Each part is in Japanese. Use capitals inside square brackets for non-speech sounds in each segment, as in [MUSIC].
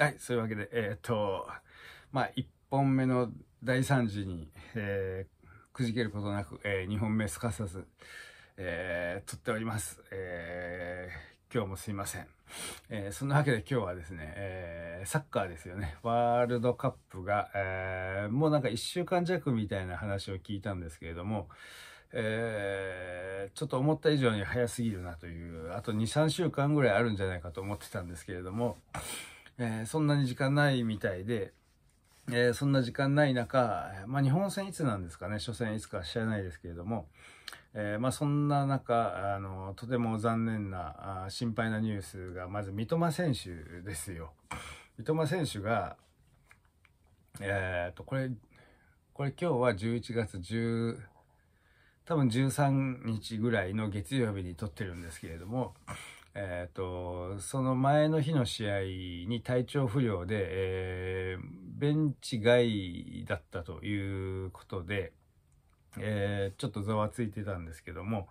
はい、そういうわけで、えー、っと、まあ、1本目の大惨事に、えー、くじけることなく、えー、2本目すかさず、えー、撮っております。えー、今日もすいません。えー、そんなわけで今日はですね、えー、サッカーですよね。ワールドカップが、えー、もうなんか1週間弱みたいな話を聞いたんですけれども、えー、ちょっと思った以上に早すぎるなという、あと2、3週間ぐらいあるんじゃないかと思ってたんですけれども、えー、そんなに時間ないみたいで、えー、そんな時間ない中、まあ、日本戦いつなんですかね、初戦いつか知らないですけれども、えー、まあ、そんな中、あの、とても残念な、あ心配なニュースが、まず三笘選手ですよ。三笘選手が、えっと、これ、これ今日は11月10、多分13日ぐらいの月曜日に撮ってるんですけれども、えーと、その前の日の試合に体調不良で、えー、ベンチ外だったということで、えー、ちょっとざわついてたんですけども、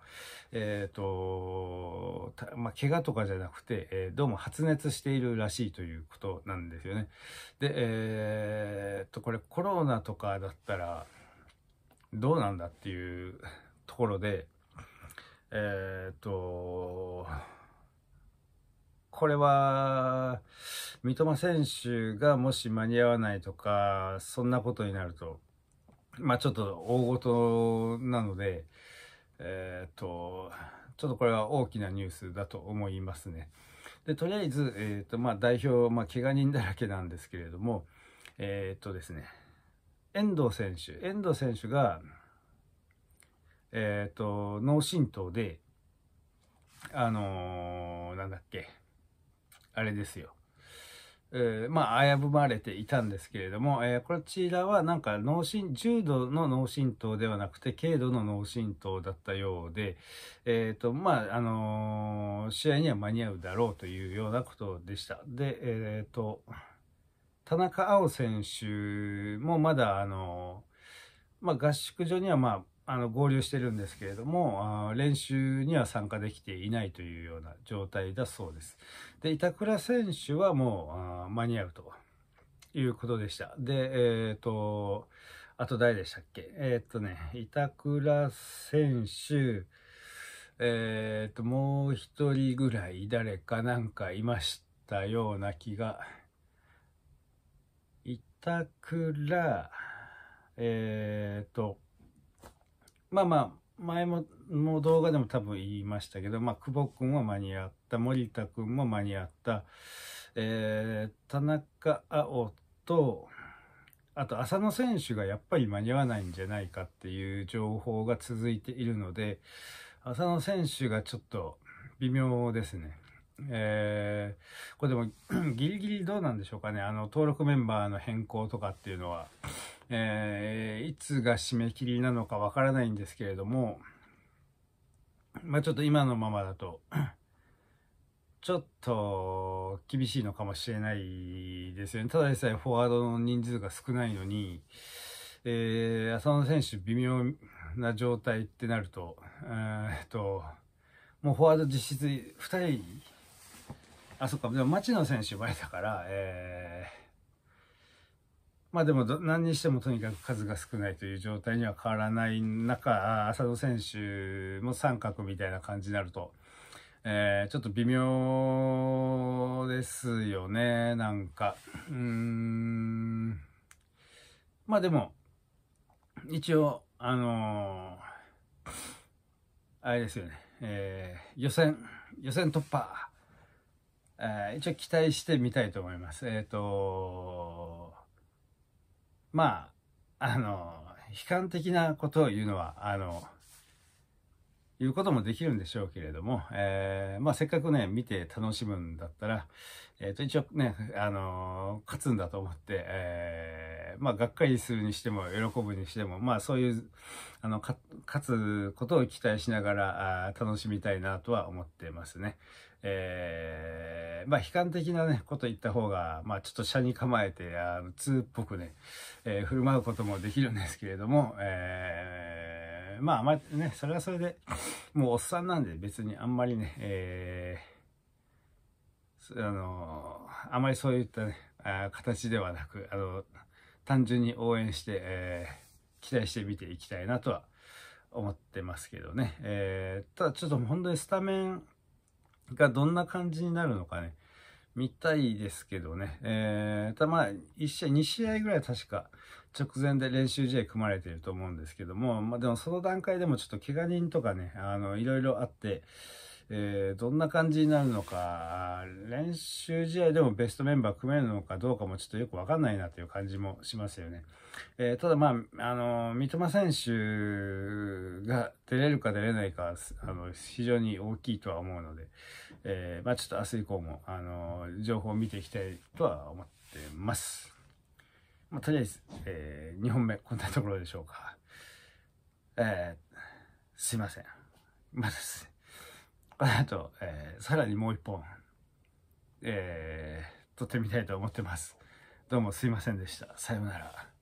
えーとまあ、怪我とかじゃなくて、えー、どうも発熱しているらしいということなんですよね。で、えーと、とこれコロナとかだったらどうなんだっていうところで、えっ、ー、と。これは、三笘選手がもし間に合わないとか、そんなことになると、まあちょっと大事なので、えー、っと、ちょっとこれは大きなニュースだと思いますね。で、とりあえず、えー、っと、まあ代表、まあ怪我人だらけなんですけれども、えー、っとですね、遠藤選手、遠藤選手が、えっと、脳震盪で、あのー、なんだっけ、あれですよ。えー、まあ、危ぶまれていたんですけれども、えー、こちらはなんか脳震、重度の脳震盪ではなくて、軽度の脳震盪だったようで、えっ、ー、と、まあ、あのー、試合には間に合うだろうというようなことでした。で、えっ、と、田中碧選手もまだ、あのまあ、合宿所にはまあ、あの合流してるんですけれども練習には参加できていないというような状態だそうです。で板倉選手はもう間に合うということでした。でえっ、ー、とあと誰でしたっけえっ、ー、とね板倉選手えっ、ー、ともう一人ぐらい誰かなんかいましたような気が板倉えっ、とまあまあ、前も、も動画でも多分言いましたけど、まあ、久保君は間に合った、森田君も間に合った、えー、田中碧と、あと浅野選手がやっぱり間に合わないんじゃないかっていう情報が続いているので、浅野選手がちょっと微妙ですね。えー、これでも [CLEARS THROAT] ギリギリどうなんでしょうかね、あの登録メンバーの変更とかっていうのは。えー、いつが締め切りなのかわからないんですけれども、まあちょっと今のままだと、[COUGHS] ちょっと厳しいのかもしれないですよね。ただでさえフォワードの人数が少ないのに、えー、浅野選手微妙な状態ってなると、えっと、もうフォワード実質2人、あ、そっか、でも町野選手前だたから、えーまあでも何にしてもとにかく数が少ないという状態には変わらない中、浅野選手も三角みたいな感じになると、えー、ちょっと微妙ですよね、なんか。うん。まあでも、一応、あのー、あれですよね、えー、予選、予選突破、えー、一応期待してみたいと思います。えっ、ー、とまあ、あの、悲観的なことを言うのは、あの、言うこともできるんでしょうけれども、えー、まあ、せっかくね、見て楽しむんだったら、えっ、ー、と、一応ね、あの勝つんだと思って、えー、まあ、がっかりするにしても、喜ぶにしても、まあ、そういう、あの、勝つことを期待しながら、あ楽しみたいなとは思ってますね。えー、まあ悲観的なね、こと言った方が、まあちょっと車に構えて、あの、通っぽくね、えー、振る舞うこともできるんですけれども、えー、まあまあね、それはそれで、もうおっさんなんで別にあんまりね、えー、あの、あまりそういったね、あ形ではなく、あの、単純に応援して、えー、期待して見ていきたいなとは思ってますけどね。えー、ただちょっと本当にスタメン、がどんな感じになるのかね、見たいですけどね。えー、たまあ、1試合、2試合ぐらい確か直前で練習試合組まれていると思うんですけども、まあでもその段階でもちょっと怪我人とかね、あの、いろいろあって、えー、どんな感じになるのか、練習試合でもベストメンバー組めるのかどうかもちょっとよくわかんないなという感じもしますよね。えー、ただまあ、あの、三笘選手が出れるか出れないか、あの、非常に大きいとは思うので、えー、まあちょっと明日以降も、あの、情報を見ていきたいとは思ってます。まあ、とりあえず、えー、2本目、こんなところでしょうか。えー、すいません。まだです。この後、えー、さらにもう一本、えー、撮ってみたいと思ってます。どうもすいませんでした。さようなら。